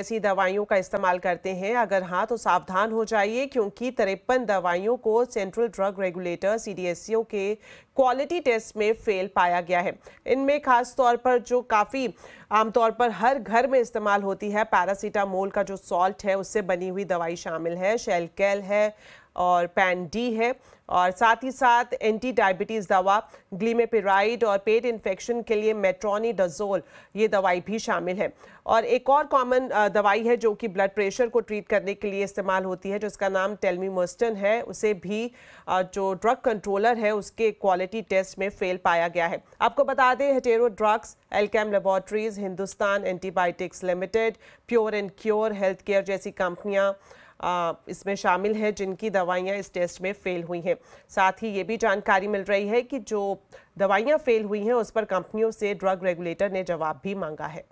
ऐसी दवाइयों का इस्तेमाल करते हैं अगर हाँ तो सावधान हो जाइए क्योंकि तिरपन दवाइयों को सेंट्रल ड्रग रेगुलेटर सीडीएससीओ के क्वालिटी टेस्ट में फेल पाया गया है इनमें खास तौर पर जो काफ़ी आमतौर पर हर घर में इस्तेमाल होती है पैरासीटामोल का जो सॉल्ट है उससे बनी हुई दवाई शामिल है शेलकेल है और पैन डी है और साथ ही साथ एंटी डायबिटीज़ दवा ग्लीमेपिराइड और पेट इन्फेक्शन के लिए मेट्रोनी डजोल ये दवाई भी शामिल है और एक और कॉमन दवाई है जो कि ब्लड प्रेशर को ट्रीट करने के लिए इस्तेमाल होती है जिसका नाम टेलमीमोस्टन है उसे भी जो ड्रग कंट्रोलर है उसके क्वालिटी टेस्ट में फेल पाया गया है आपको बता दें Hetero drugs Alkem laboratories Hindustan antibiotics limited pure and cure health care जैसी कंपनियाँ इसमें शामिल हैं जिनकी दवाइयाँ इस टेस्ट में फेल हुई हैं साथ ही ये भी जानकारी मिल रही है कि जो दवाइयाँ फेल हुई हैं उस पर कंपनियों से ड्रग रेगुलेटर ने जवाब भी मांगा है